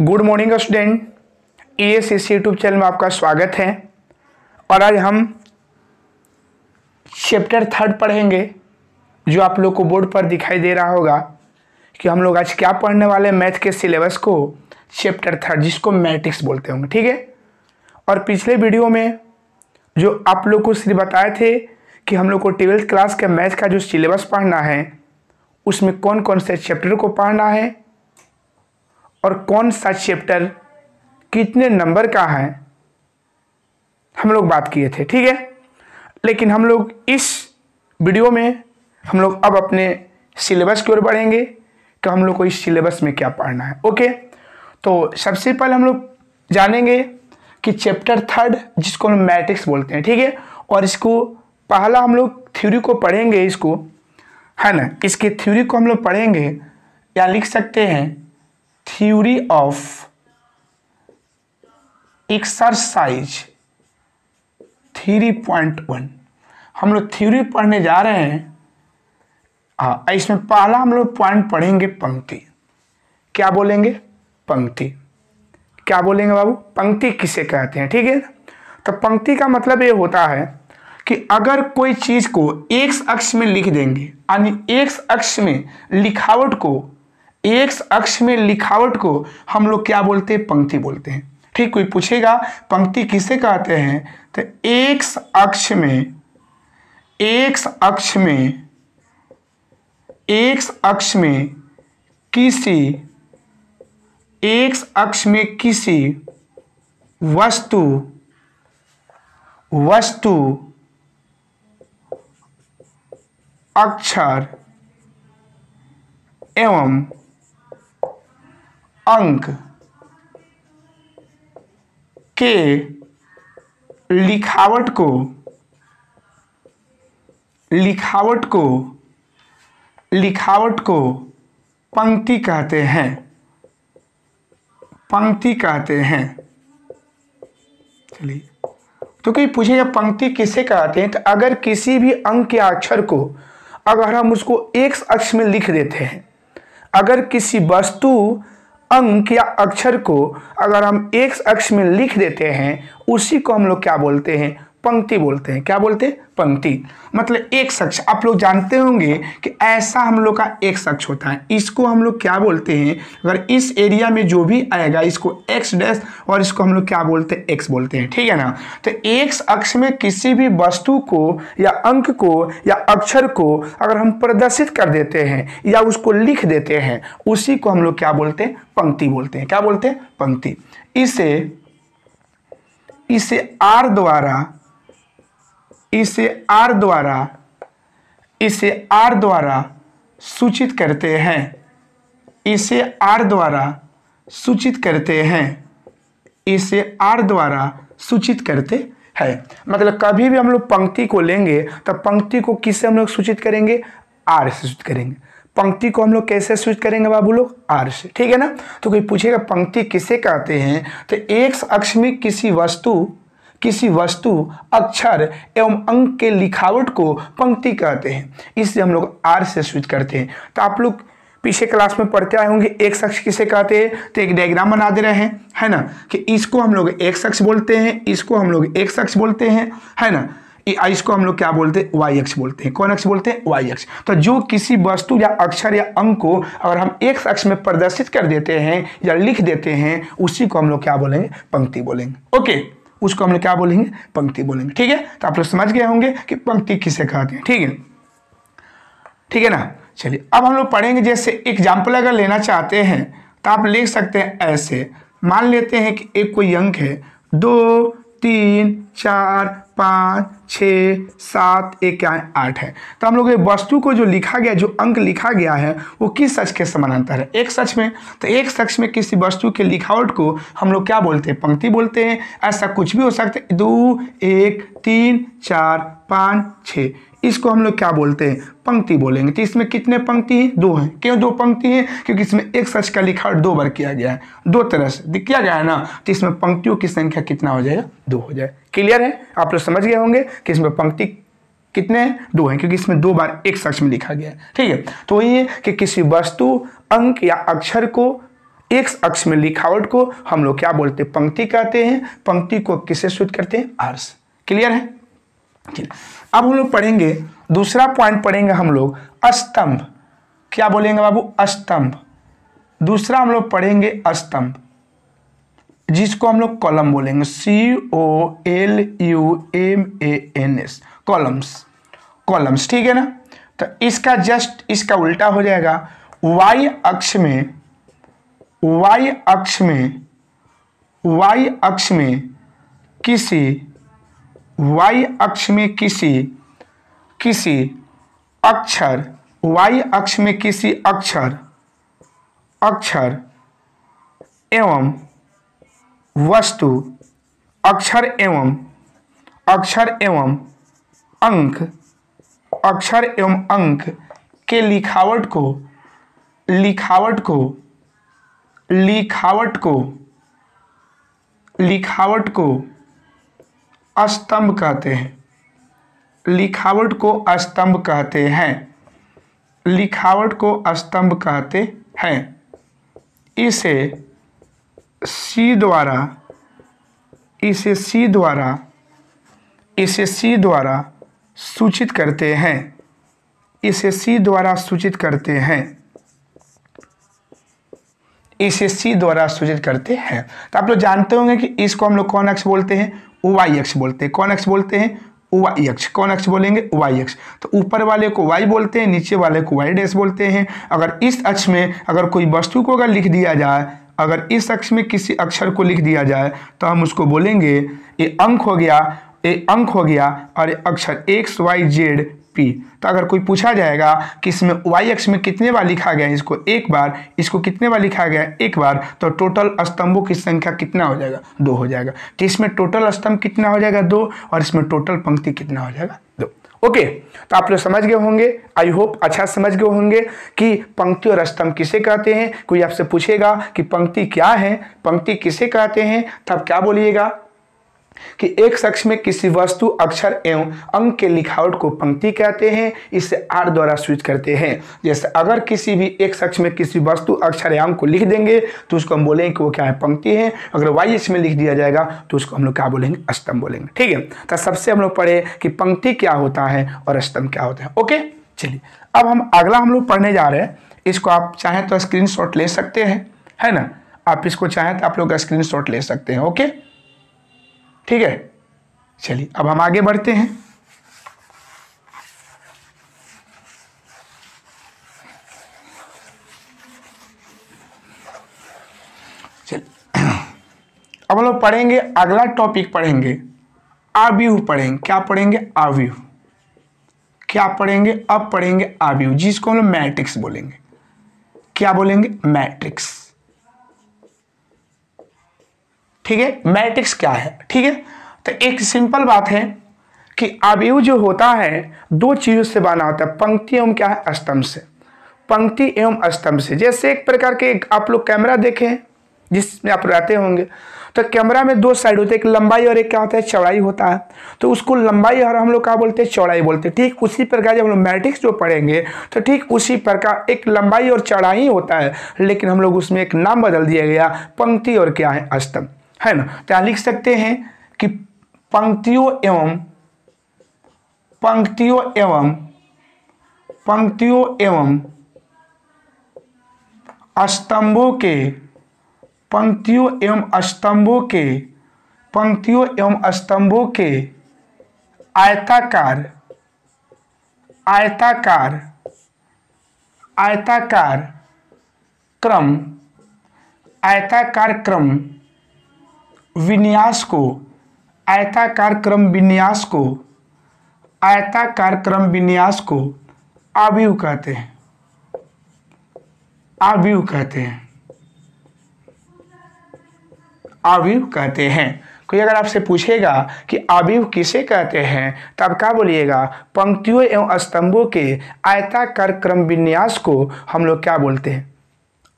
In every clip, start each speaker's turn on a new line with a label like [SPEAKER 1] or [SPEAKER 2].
[SPEAKER 1] Good morning student E S S YouTube channel में आपका स्वागत है और आज हम चैप्टर थर्ड पढ़ेंगे जो आप लोग को बोर्ड पर दिखाई दे रहा होगा कि हम लोग आज क्या पढ़ने वाले हैं मैथ के सिलेबस को चैप्टर थर्ड जिसको मैट्रिक्स बोलते होंगे ठीक है और पिछले वीडियो में जो आप लोग को सिर्फ बताए थे कि हम लोग को ट्वेल्थ क्लास के मैथ का जो सिलेबस पढ़ना है उसमें कौन कौन से चैप्टर को पढ़ना है और कौन सा चैप्टर कितने नंबर का है हम लोग बात किए थे ठीक है लेकिन हम लोग इस वीडियो में हम लोग अब अपने सिलेबस की ओर बढ़ेंगे कि तो हम लोग को इस सिलेबस में क्या पढ़ना है ओके तो सबसे पहले हम लोग जानेंगे कि चैप्टर थर्ड जिसको हम मैट्रिक्स बोलते हैं ठीक है और इसको पहला हम लोग थ्योरी को पढ़ेंगे इसको है ना इसके थ्योरी को हम लोग पढ़ेंगे या लिख सकते हैं theory of exercise three point one हम लोग थ्योरी पढ़ने जा रहे हैं हाँ इसमें पहला हम लोग पॉइंट पढ़ेंगे पंक्ति क्या बोलेंगे पंक्ति क्या बोलेंगे बाबू पंक्ति किसे कहते हैं ठीक है तो पंक्ति का मतलब ये होता है कि अगर कोई चीज़ को एक्स अक्ष में लिख देंगे यानी एक्स अक्ष में लिखावट को एक्स अक्ष में लिखावट को हम लोग क्या बोलते हैं पंक्ति बोलते हैं ठीक कोई पूछेगा पंक्ति किसे कहते हैं तो एक्स अक्ष में एक्स अक्ष में एक्स अक्ष में किसी एक्स अक्ष में किसी वस्तु वस्तु अक्षर एवं अंक के लिखावट को लिखावट को लिखावट को पंक्ति कहते हैं पंक्ति कहते हैं चलिए तो कोई पूछे जब पंक्ति किसे कहते हैं तो अगर किसी भी अंक के अक्षर को अगर हम उसको एक अक्ष में लिख देते हैं अगर किसी वस्तु अंक या अक्षर को अगर हम एक अक्ष में लिख देते हैं उसी को हम लोग क्या बोलते हैं पंक्ति बोलते हैं क्या बोलते हैं पंक्ति मतलब एक शख्स आप लोग जानते होंगे कि ऐसा हम लोग का एक शख्स होता है इसको हम लोग क्या बोलते हैं अगर इस एरिया में जो भी आएगा इसको एक्स डैश और इसको हम लोग क्या बोलते हैं एक्स बोलते हैं ठीक है ना तो एक्स अक्ष में किसी भी वस्तु को या अंक को या अक्षर को अगर हम प्रदर्शित कर देते हैं या उसको लिख देते हैं उसी को हम लोग क्या बोलते हैं पंक्ति बोलते हैं क्या बोलते हैं पंक्ति इसे इसे आर द्वारा इसे आर द्वारा इसे आर द्वारा सूचित करते हैं इसे आर द्वारा सूचित करते हैं इसे आर द्वारा सूचित करते हैं मतलब कभी भी हम लोग पंक्ति को लेंगे तो पंक्ति को किससे हम लोग सूचित करेंगे आर से सूचित करेंगे पंक्ति को हम लोग कैसे सूचित करेंगे बाबू लोग आर से ठीक है ना तो कोई पूछेगा पंक्ति किसे कहते हैं तो एक अक्ष में किसी वस्तु किसी वस्तु अक्षर एवं अंक के लिखावट को पंक्ति कहते हैं इससे हम लोग आर से स्विच करते हैं तो आप लोग पीछे क्लास में पढ़ते आए होंगे एक शख्स किसे कहते हैं तो एक डायग्राम बना दे रहे हैं है ना कि इसको हम लोग एक शख्स बोलते हैं इसको हम लोग एक शख्स बोलते हैं है ना इसको हम लोग क्या बोलते हैं वाई एक्स बोलते हैं कौन एक्स बोलते हैं वाई एक्स तो जो किसी वस्तु या अक्षर या अंक को अगर हम एक अक्ष में प्रदर्शित कर देते हैं या लिख देते हैं उसी को हम लोग क्या बोलेंगे पंक्ति बोलेंगे ओके उसको हम लोग क्या बोलेंगे पंक्ति बोलेंगे ठीक है तो आप लोग समझ गए होंगे कि पंक्ति किसे कहते हैं ठीक है ठीक है ना चलिए अब हम लोग पढ़ेंगे जैसे एग्जाम्पल अगर लेना चाहते हैं तो आप लिख सकते हैं ऐसे मान लेते हैं कि एक कोई अंक है दो तीन चार पाँच छः सात एक क्या है आठ है तो हम लोग ये वस्तु को जो लिखा गया जो अंक लिखा गया है वो किस सच के समानांतर है एक सच में तो एक सच में किसी वस्तु के लिखावट को हम लोग क्या बोलते हैं पंक्ति बोलते हैं ऐसा कुछ भी हो सकता है दो एक तीन चार पाँच छः इसको हम लोग क्या बोलते हैं पंक्ति बोलेंगे तो इसमें कितने पंक्ति हैं दो हैं क्यों दो पंक्ति हैं क्योंकि इसमें एक सच का लिखा और दो बार किया गया है दो तरह से तो किया गया है ना तो इसमें पंक्तियों की संख्या कितना हो जाएगा दो हो जाए क्लियर है आप लोग समझ गए होंगे कि इसमें पंक्ति कितने हैं दो हैं क्योंकि इसमें दो बार एक सच में लिखा गया है ठीक है तो वही है कि किसी वस्तु अंक या अक्षर को एक अक्ष में लिखावट को हम लोग क्या बोलते हैं पंक्ति कहते हैं पंक्ति को किसे सूचित करते हैं आर्स क्लियर है ठीक अब हम लोग पढ़ेंगे दूसरा पॉइंट पढ़ेंगे हम लोग स्तंभ क्या बोलेंगे बाबू स्तंभ दूसरा हम लोग पढ़ेंगे स्तंभ जिसको हम लोग कॉलम बोलेंगे C O L U M N S एस कॉलम्स कॉलम्स ठीक है ना तो इसका जस्ट इसका उल्टा हो जाएगा वाई अक्ष में वाई अक्ष में वाई अक्ष में किसी वाई अक्ष में किसी किसी अक्षर वाई अक्ष में किसी अक्षर अक्षर एवं वस्तु अक्षर एवं अक्षर एवं अंक अक्षर एवं अंक के लिखावट को लिखावट को लिखावट को लिखावट को स्तंभ कहते हैं लिखावट को स्तंभ कहते हैं लिखावट को स्तंभ कहते हैं इसे सी द्वारा इसे सी द्वारा इसे सी द्वारा सूचित करते हैं इसे सी द्वारा सूचित करते हैं इसे सी द्वारा सूचित करते हैं तो आप लोग जानते होंगे कि इसको हम लोग कौन अक्ष बोलते हैं वाई एक्स बोलते हैं कौन एक्स बोलते हैं वाई एक्स कौन एक्स बोलेंगे वाई एक्स तो ऊपर वाले को वाई बोलते हैं नीचे वाले को वाई डैश बोलते हैं अगर इस अक्ष में अगर कोई वस्तु को अगर लिख दिया जाए अगर इस अक्ष में किसी अक्षर को लिख दिया जाए तो हम उसको बोलेंगे ये अंक हो गया ये अंक हो गया और अक्षर एक्स वाई जेड पी तो अगर कोई पूछा जाएगा कि इसमें वाई एक्स में कितने बार लिखा गया है इसको एक बार इसको कितने बार लिखा गया है एक बार तो टोटल स्तंभों की संख्या कितना हो जाएगा दो हो जाएगा तो इसमें टोटल स्तंभ कितना हो जाएगा दो और इसमें टोटल पंक्ति कितना हो जाएगा दो ओके okay, तो आप लोग समझ गए होंगे आई होप अच्छा समझ गए होंगे कि पंक्ति और स्तंभ किसे कहते हैं कोई आपसे पूछेगा कि पंक्ति क्या है पंक्ति किसे कहते हैं तब क्या बोलिएगा कि एक शख्स में किसी वस्तु अक्षर एवं अंक के लिखावट को पंक्ति कहते हैं इसे आर द्वारा स्विच करते हैं जैसे अगर किसी भी एक शख्स में किसी वस्तु अक्षर एवं को लिख देंगे तो उसको हम बोलेंगे कि वो क्या है पंक्ति है अगर वाई एच में लिख दिया जाएगा तो उसको हम लोग क्या बोलेंगे अष्टम बोलेंगे ठीक है तो सबसे हम लोग पढ़े कि पंक्ति क्या होता है और अष्टम क्या होता है ओके चलिए अब हम अगला हम लोग पढ़ने जा रहे हैं इसको आप चाहें तो स्क्रीन ले सकते हैं है ना आप इसको चाहें तो आप लोग स्क्रीन ले सकते हैं ओके ठीक है चलिए अब हम आगे बढ़ते हैं अब हम लोग पढ़ेंगे अगला टॉपिक पढ़ेंगे आव्यूह पढ़ेंगे क्या पढ़ेंगे आव्यूह क्या पढ़ेंगे अब पढ़ेंगे आव्यूह जिसको हम लोग मैट्रिक्स बोलेंगे क्या बोलेंगे मैट्रिक्स ठीक है मैट्रिक्स क्या है ठीक है तो एक सिंपल बात है कि अवयव जो होता है दो चीज़ों से बना होता है पंक्ति एवं क्या है स्तंभ से पंक्ति एवं स्तंभ से जैसे एक प्रकार के आप लोग कैमरा देखें जिसमें आप रहते होंगे तो कैमरा में दो साइड होते हैं एक लंबाई और एक क्या होता है चौड़ाई होता है तो उसको लंबाई और हम लोग क्या बोलते हैं चौड़ाई बोलते हैं ठीक उसी प्रकार जब हम लोग मैट्रिक्स जो पढ़ेंगे तो ठीक उसी प्रकार एक लंबाई और चौड़ाई होता है लेकिन हम लोग उसमें एक नाम बदल दिया गया पंक्ति और क्या है अस्तंभ है ना तो यहां लिख सकते हैं कि पंक्तियों एवं पंक्तियों एवं पंक्तियों एवं स्तंभों के पंक्तियों एवं स्तंभों के पंक्तियों एवं स्तंभों के आयताकार आयताकार आयताकार क्रम आयताकार क्रम विन्यास को आयताकार क्रम विन्यास को आयताकार क्रम विन्यास को आव्यूह कहते हैं आव्यूह कहते हैं आव्यूह कहते हैं कोई अगर आपसे पूछेगा कि आव्यूह किसे कहते हैं तो आप क्या बोलिएगा पंक्तियों एवं स्तंभों के आयताकार क्रम विन्यास को हम लोग क्या बोलते हैं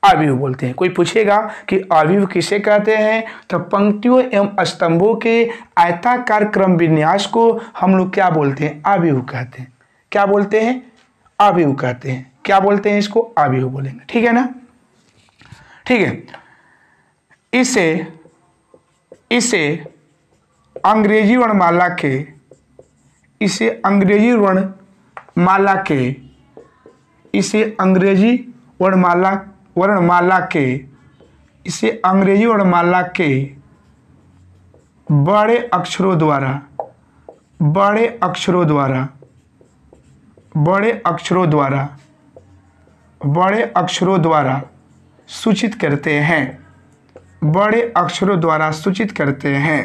[SPEAKER 1] आविव बोलते हैं कोई पूछेगा कि आविव किसे कहते हैं तो पंक्तियों एवं स्तंभों के आयताकार क्रम विन्यास को हम लोग क्या बोलते हैं आविव कहते हैं क्या बोलते हैं आविव कहते हैं क्या बोलते हैं इसको आविव बोलेंगे ठीक है ना ठीक है इसे इसे अंग्रेजी वर्णमाला के इसे अंग्रेजी वर्णमाला के इसे अंग्रेजी वर्णमाला वर्णमाला के इसे अंग्रेजी वर्णमाला के बड़े अक्षरों द्वारा बड़े अक्षरों द्वारा बड़े अक्षरों द्वारा बड़े अक्षरों द्वारा सूचित करते हैं बड़े अक्षरों द्वारा सूचित करते हैं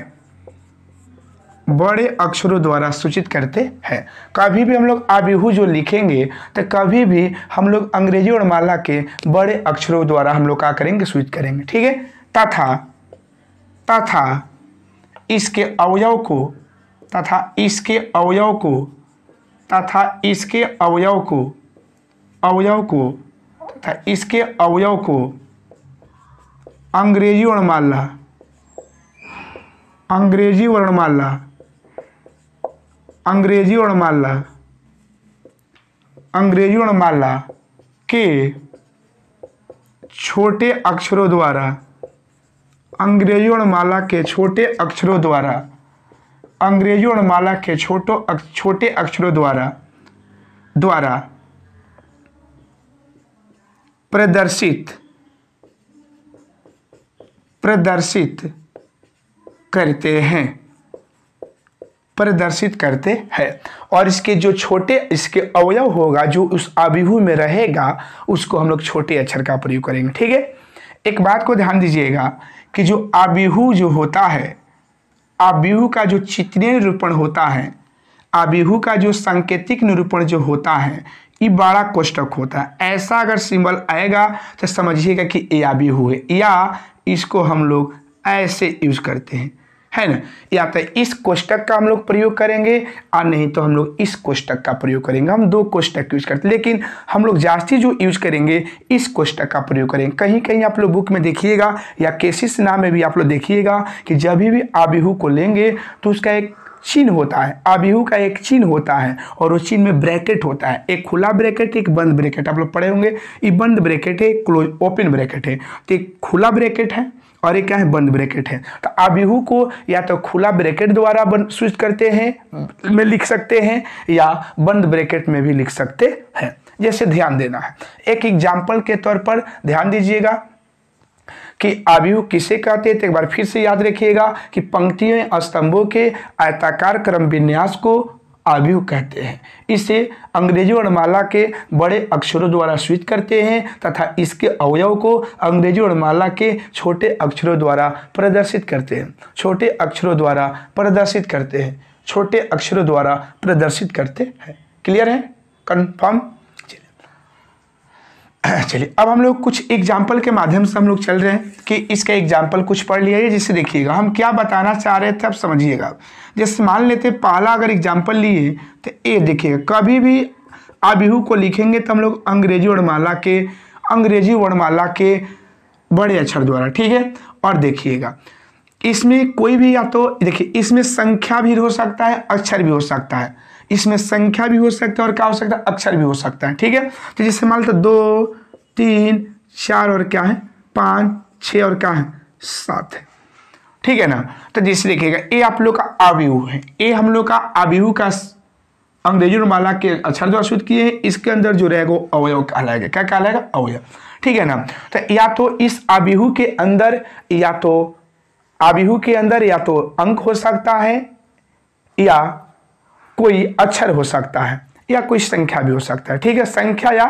[SPEAKER 1] बड़े अक्षरों द्वारा सूचित करते हैं कभी भी हम लोग आबिहू जो लिखेंगे तो कभी भी हम लोग अंग्रेजी और माला के बड़े अक्षरों द्वारा हम लोग क्या करेंगे सूचित करेंगे ठीक है तथा तथा इसके अवयव को तथा इसके अवयव को तथा इसके अवयव को अवयव को तथा इसके अवयव को अंग्रेजी वर्णमाला अंग्रेजी वर्णमाला अंग्रेजी वर्णमाला अंग्रेजी वर्णमाला के छोटे अक्षरों द्वारा अंग्रेजी वर्णमाला के छोटे अक्षरों द्वारा अंग्रेजी वर्णमाला के छोटो छोटे अक्षरों द्वारा द्वारा प्रदर्शित प्रदर्शित करते हैं प्रदर्शित करते हैं और इसके जो छोटे इसके अवयव होगा जो उस अभिभू में रहेगा उसको हम लोग छोटे अक्षर का प्रयोग करेंगे ठीक है एक बात को ध्यान दीजिएगा कि जो आबिहू जो होता है आबिहू का जो चित्रीय निरूपण होता है आबिहू का जो सांकेतिक निरूपण जो होता है ये बड़ा कोष्टक होता है ऐसा अगर सिंबल आएगा तो समझिएगा कि ए आबिहू है या इसको हम लोग ऐसे यूज करते हैं है ना या तो इस कोष्टक का हम लोग प्रयोग करेंगे और नहीं तो हम लोग इस कोष्टक का प्रयोग करेंगे हम दो कोष्टक यूज करते लेकिन हम लोग जास्ती जो यूज करेंगे इस कोष्टक का प्रयोग करेंगे कहीं कहीं आप लोग बुक में देखिएगा या केसिस नाम में भी आप लोग देखिएगा कि जब भी आबिहू को लेंगे तो उसका एक चिन्ह होता है आबिहू का एक चिन्ह होता है और उस चिन्ह में ब्रैकेट होता है एक खुला ब्रैकेट एक बंद ब्रैकेट आप लोग पढ़े होंगे ये बंद ब्रैकेट है क्लोज ओपन ब्रैकेट है तो एक खुला ब्रैकेट है और ये क्या है बंद ब्रैकेट है तो अभिहू को या तो खुला ब्रैकेट द्वारा स्विच करते हैं में लिख सकते हैं या बंद ब्रैकेट में भी लिख सकते हैं जैसे ध्यान देना है एक एग्जाम्पल के तौर पर ध्यान दीजिएगा कि आव्यूह किसे कहते हैं तो एक बार फिर से याद रखिएगा कि पंक्तियों स्तंभों के आयताकार क्रम विन्यास को आव्यूह कहते हैं इसे अंग्रेजी वर्णमाला के बड़े अक्षरों द्वारा स्विच करते हैं तथा इसके अवयव को अंग्रेजी वर्णमाला के छोटे अक्षरों द्वारा प्रदर्शित करते हैं छोटे अक्षरों द्वारा प्रदर्शित करते हैं छोटे अक्षरों द्वारा प्रदर्शित करते हैं क्लियर है कन्फर्म चलिए अब हम लोग कुछ एग्जाम्पल के माध्यम से हम लोग चल रहे हैं कि इसका एग्जाम्पल कुछ पढ़ लिया है जिसे देखिएगा हम क्या बताना चाह रहे थे आप समझिएगा जैसे मान लेते पहला अगर एग्जाम्पल लिए तो ए देखिएगा कभी भी आबिहू को लिखेंगे तो हम लोग अंग्रेजी वर्णमाला के अंग्रेजी वर्णमाला के बड़े अक्षर द्वारा ठीक है और देखिएगा इसमें कोई भी या तो देखिए इसमें संख्या भी हो सकता है अक्षर भी हो सकता है इसमें संख्या भी हो सकता है और क्या हो सकता है अक्षर भी हो सकता है ठीक है तो जैसे मान लो दो तीन चार और क्या है पाँच छः और क्या है सात है ठीक है ना तो जिसे देखिएगा ए आप लोग का अव्यूह है ए हम लोग का अव्यूह का अंग्रेजी रुमाला के अक्षर जो अशुद्ध किए हैं इसके अंदर जो रहेगा अवयव कहलाएगा क्या कहलाएगा अवयव ठीक है ना तो या तो इस अबिहू के अंदर या तो अबिहू के अंदर या तो अंक हो सकता है या कोई अक्षर हो सकता है या कोई संख्या भी हो सकता है ठीक है संख्या या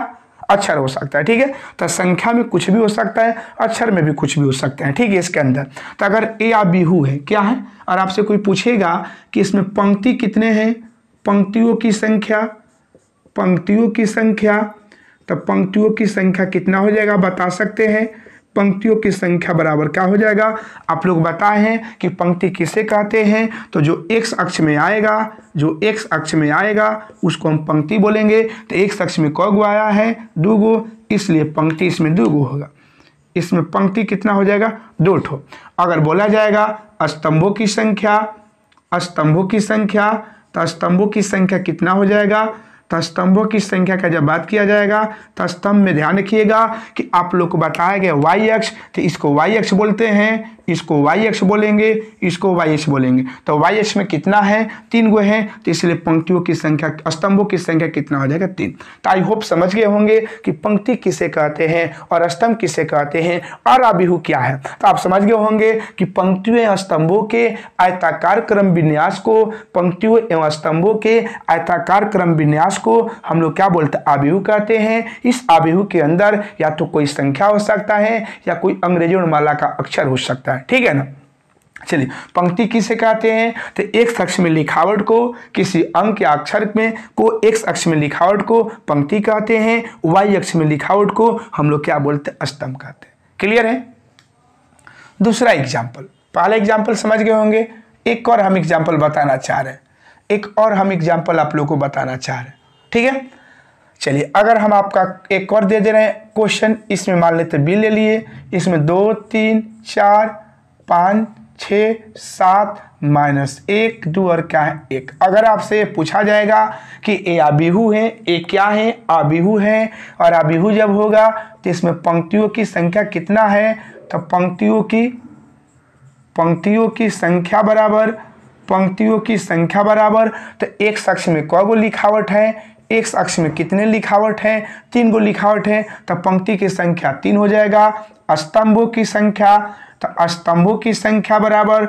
[SPEAKER 1] अक्षर हो सकता है ठीक है तो संख्या में कुछ भी हो सकता है अक्षर में भी कुछ भी हो सकते हैं ठीक है इसके अंदर तो अगर ए या बिहू है क्या है और आपसे कोई पूछेगा कि इसमें पंक्ति कितने हैं पंक्तियों की संख्या पंक्तियों की संख्या तो पंक्तियों की संख्या कितना हो जाएगा बता सकते हैं पंक्तियों की संख्या बराबर क्या हो जाएगा आप लोग बताए हैं कि पंक्ति किसे कहते हैं तो जो एक्स अक्ष में आएगा जो एक्स अक्ष में आएगा उसको हम पंक्ति बोलेंगे तो एक अक्ष में कौ गो आया है दो गो इसलिए पंक्ति इसमें दो गो होगा इसमें पंक्ति कितना हो जाएगा दो ठो अगर बोला जाएगा स्तंभों की संख्या स्तंभों की संख्या तो स्तंभों की संख्या कितना हो जाएगा स्तंभों की संख्या का जब बात किया जाएगा तस्तंभ में ध्यान रखिएगा कि आप लोग को बताया गया वाई एक्स तो इसको वाई एक्स बोलते हैं इसको वाई एक्स बोलेंगे इसको वाई एक्स बोलेंगे तो वाई एक्स में कितना है तीन गो है तो इसलिए पंक्तियों की संख्या स्तंभों की संख्या कितना हो जाएगा तीन तो आई होप समझ गए होंगे कि पंक्ति किसे कहते हैं और स्तंभ किसे कहते हैं और अभिहू क्या है तो आप समझ गए होंगे कि पंक्तियों एवं स्तंभों के आयताकार क्रम विन्यास को पंक्तियों एवं स्तंभों के आयताकार क्रम विन्यास को हम लोग क्या बोलते हैं आबिहू कहते हैं इस आबिहू के अंदर या तो कोई संख्या हो सकता है या कोई अंग्रेजी माला का अक्षर हो सकता है होता है ठीक है ना चलिए पंक्ति किसे कहते हैं तो एक अक्ष में लिखावट को किसी अंक या अक्षर में को एक अक्ष में लिखावट को पंक्ति कहते हैं वाई अक्ष में लिखावट को हम लोग क्या बोलते हैं स्तंभ कहते हैं क्लियर है दूसरा एग्जाम्पल पहला एग्जाम्पल समझ गए होंगे एक और हम एग्जाम्पल बताना चाह रहे हैं एक और हम एग्जाम्पल आप लोग को बताना चाह रहे हैं ठीक है चलिए अगर हम आपका एक और दे दे रहे हैं क्वेश्चन इसमें मान लेते बी ले लिए इसमें दो तीन चार पाँच छः सात माइनस एक दो और क्या है एक अगर आपसे पूछा जाएगा कि ए आबिहू है ए क्या है आबिहू है और आबिहू जब होगा तो इसमें पंक्तियों की संख्या कितना है तो पंक्तियों की पंक्तियों की संख्या बराबर पंक्तियों की संख्या बराबर तो एक शख्स में कौ गो लिखावट है एक अक्ष में कितने लिखावट है तीन गो लिखावट है तो पंक्ति की संख्या तीन हो जाएगा स्तंभों की संख्या स्तंभों की संख्या बराबर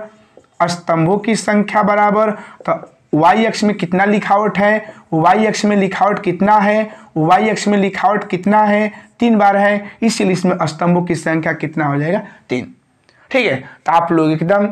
[SPEAKER 1] स्तंभों की संख्या बराबर तो वाई अक्ष में कितना लिखावट है वाई अक्ष में लिखावट कितना है वाई अक्ष में लिखावट कितना है तीन बार है इसीलिए इसमें स्तंभों की संख्या कितना हो जाएगा तीन ठीक है तो आप लोग एकदम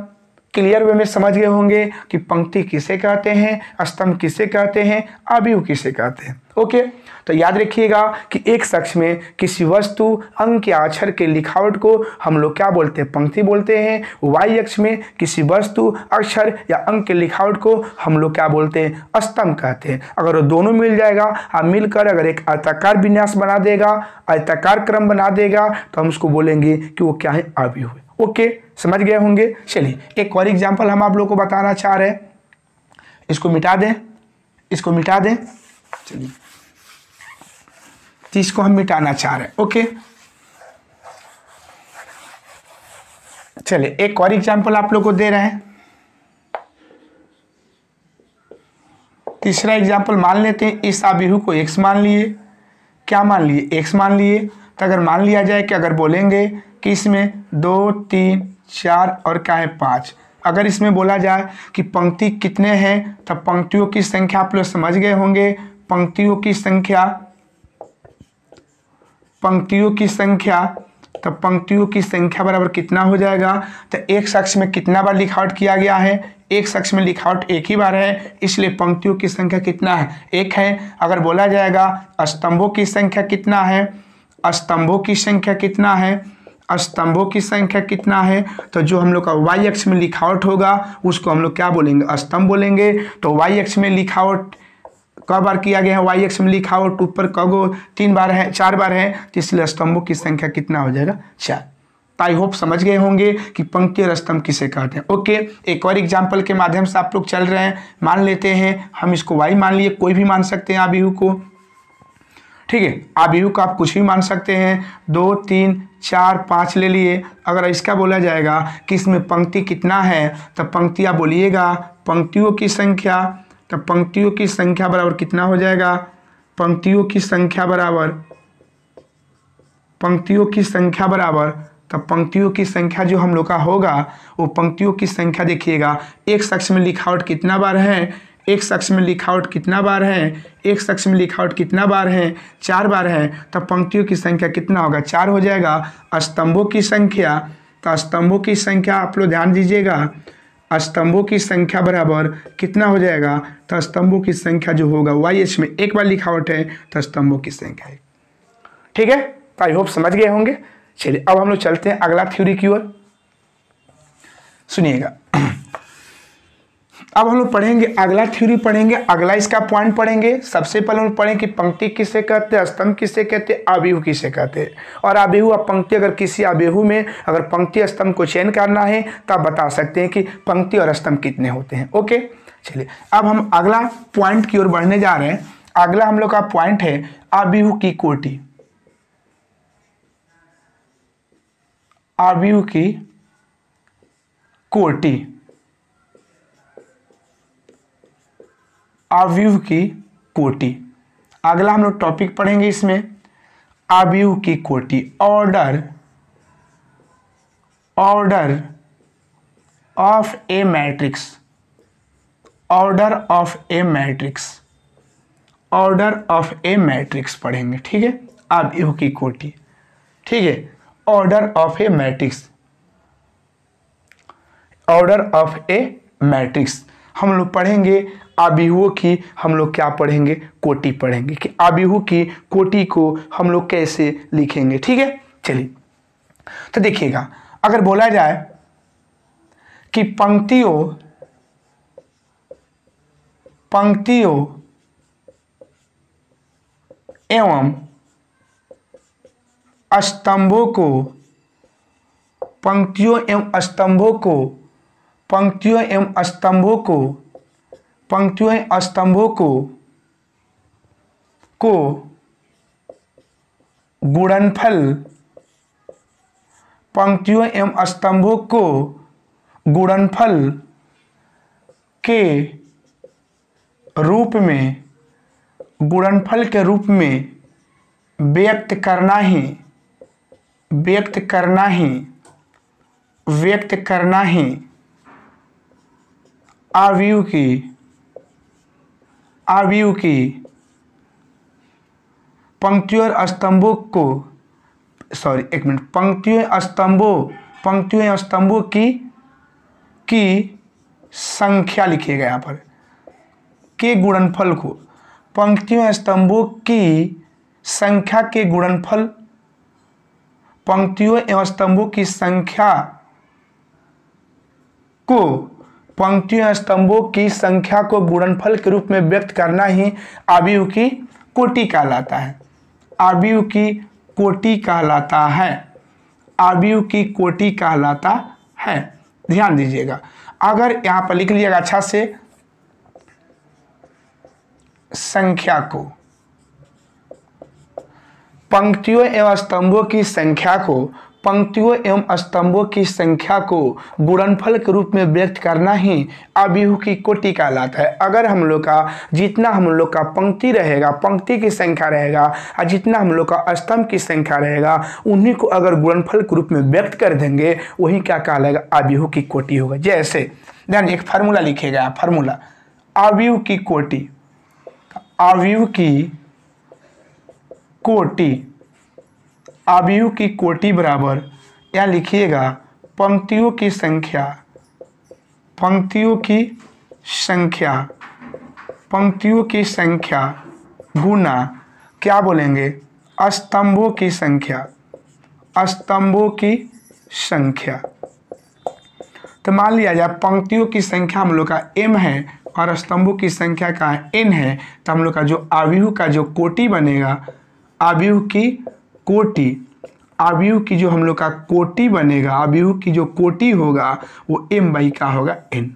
[SPEAKER 1] क्लियर वे में समझ गए होंगे कि पंक्ति किसे कहते हैं स्तंभ किसे कहते हैं अवयव किसे कहते हैं ओके तो याद रखिएगा कि एक शख्स में किसी वस्तु अंक के अक्षर के लिखावट को हम लोग क्या बोलते हैं पंक्ति बोलते हैं वाई अक्ष में किसी वस्तु अक्षर या अंक के लिखावट को हम लोग क्या बोलते हैं स्तंभ कहते हैं अगर वो दोनों मिल जाएगा आप मिलकर अगर एक आयताकार विन्यास बना देगा आयताकार क्रम बना देगा तो हम उसको बोलेंगे कि वो क्या है अवयव ओके okay. समझ गए होंगे चलिए एक और एग्जाम्पल हम आप लोग को बताना चाह रहे हैं इसको मिटा दें इसको मिटा दें चलिए तीस तो को हम मिटाना चाह रहे हैं ओके चलिए एक और एग्जाम्पल आप लोग को दे रहे हैं तीसरा एग्जाम्पल मान लेते हैं इस आबिहू को एक्स मान लिए क्या मान लिए एक्स मान लिए तो अगर मान लिया जाए कि अगर बोलेंगे कि इसमें दो तीन चार और क्या है पाँच अगर इसमें बोला जाए कि पंक्ति कितने हैं तो पंक्तियों की संख्या आप लोग समझ गए होंगे पंक्तियों की संख्या पंक्तियों की संख्या तो पंक्तियों की संख्या बराबर कितना हो जाएगा तो एक शख्स में कितना बार लिखावट किया गया है एक शख्स में लिखावट एक ही बार है इसलिए पंक्तियों की संख्या कितना है एक है अगर बोला जाएगा स्तंभों की संख्या कितना है स्तंभों की संख्या कितना है स्तंभों की संख्या कितना है तो जो हम लोग का वाई एक्स में लिखावट होगा उसको हम लोग क्या बोलेंगे स्तंभ बोलेंगे तो वाई एक्स में लिखावट क बार किया गया है वाई एक्स में लिखावट ऊपर क गो तीन बार है चार बार है तो इसलिए स्तंभों की संख्या कितना हो जाएगा चार आई तो होप समझ गए होंगे कि पंक्ति और स्तंभ किसे कहते हैं ओके एक और एग्जाम्पल के माध्यम से आप लोग चल रहे हैं मान लेते हैं हम इसको वाई मान लिए कोई भी मान सकते हैं आप को ठीक है का आप कुछ भी मान सकते हैं दो तीन चार पाँच ले लिए अगर इसका बोला जाएगा कि इसमें पंक्ति कितना है तो पंक्ति आप बोलिएगा पंक्तियों की संख्या तो पंक्तियों की संख्या बराबर कितना हो जाएगा पंक्तियों की संख्या बराबर पंक्तियों की संख्या बराबर तो पंक्तियों की संख्या जो हम लोग का होगा वो पंक्तियों की संख्या देखिएगा एक शख्स में लिखावट कितना बार है एक शख्स में लिखावट कितना बार है एक शख्स में लिखावट कितना बार है चार बार है तो पंक्तियों की संख्या कितना होगा चार हो जाएगा स्तंभों की संख्या तो स्तंभों की संख्या आप लोग ध्यान दीजिएगा स्तंभों की संख्या बराबर कितना हो जाएगा तो स्तंभों की संख्या जो होगा वाई एच में एक बार लिखावट है तो स्तंभों की संख्या है ठीक है तो आई होप समझ गए होंगे चलिए अब हम लोग चलते हैं अगला थ्योरी की ओर सुनिएगा अब हम लोग पढ़ेंगे अगला थ्योरी पढ़ेंगे अगला इसका पॉइंट पढ़ेंगे सबसे पहले हम पढ़ें कि पंक्ति किसे कहते हैं स्तंभ किसे कहते हैं आव्यूह किसे कहते हैं और आव्यूह अब पंक्ति अगर किसी आव्यूह में अगर पंक्ति स्तंभ को चयन करना है तो आप बता सकते हैं कि पंक्ति और स्तंभ कितने होते हैं ओके चलिए अब हम अगला पॉइंट की ओर बढ़ने जा रहे हैं अगला हम लोग का पॉइंट है आव्यूह की कोटि आव्यूह की कोटि आव्यूह की कोटि अगला हम लोग टॉपिक पढ़ेंगे इसमें आव्यूह की कोटि order order of a matrix order of a matrix order of a matrix पढ़ेंगे ठीक है आव्यूह की कोटि ठीक है order of a matrix order of a matrix हम लोग पढ़ेंगे आबिहू की हम लोग क्या पढ़ेंगे कोटि पढ़ेंगे कि आबिहू की कोटि को हम लोग कैसे लिखेंगे ठीक है चलिए तो देखिएगा अगर बोला जाए कि पंक्तियों पंक्तियों एवं स्तंभों को पंक्तियों एवं स्तंभों को पंक्तियों एवं स्तंभों को पंक्तियों स्तंभों को को गुणनफल पंक्तियों एवं स्तंभों को गुणनफल के रूप में गुणनफल के रूप में व्यक्त करना ही व्यक्त करना ही व्यक्त करना ही आवयु की आवयु की पंक्तियों स्तंभों को सॉरी एक मिनट पंक्तियों स्तंभों पंक्तियों स्तंभों की की संख्या लिखिएगा यहाँ पर के गुणनफल को पंक्तियों स्तंभों की संख्या के गुणनफल पंक्तियों एवं स्तंभों की संख्या को पंक्तियों स्तंभों की संख्या को गुणनफल के रूप में व्यक्त करना ही आवयु की कोटि कहलाता है आवयु की कोटि कहलाता है आवयु की कोटि कहलाता है ध्यान दीजिएगा अगर यहां पर लिख लीजिएगा अच्छा से संख्या को पंक्तियों एवं स्तंभों की संख्या को पंक्तियों एवं स्तंभों की संख्या को गुणनफल के रूप में व्यक्त करना ही अव्यूह की कोटि कहलाता है अगर हम लोग का जितना हम लोग का पंक्ति रहेगा पंक्ति की संख्या रहेगा और जितना हम लोग का स्तंभ की संख्या रहेगा उन्हीं को अगर गुणनफल के रूप में व्यक्त कर देंगे वही क्या कहलाएगा अव्यूह की कोटि होगा जैसे ध्यान एक फार्मूला लिखेगा फार्मूला अव्यूह की कोटि अव्यूह की कोटि आवयु की कोटि बराबर या लिखिएगा पंक्तियों की संख्या पंक्तियों की संख्या पंक्तियों की संख्या गुना क्या बोलेंगे स्तंभों की संख्या स्तंभों की संख्या तो मान लिया जाए पंक्तियों की संख्या हम लोग का एम है और स्तंभों की संख्या का एन है तो हम लोग का जो आवयु का जो कोटि बनेगा आवयु की कोटि आव्यूह की जो हम लोग का कोटि बनेगा आव्यूह की जो कोटि होगा वो एम बाई का होगा एन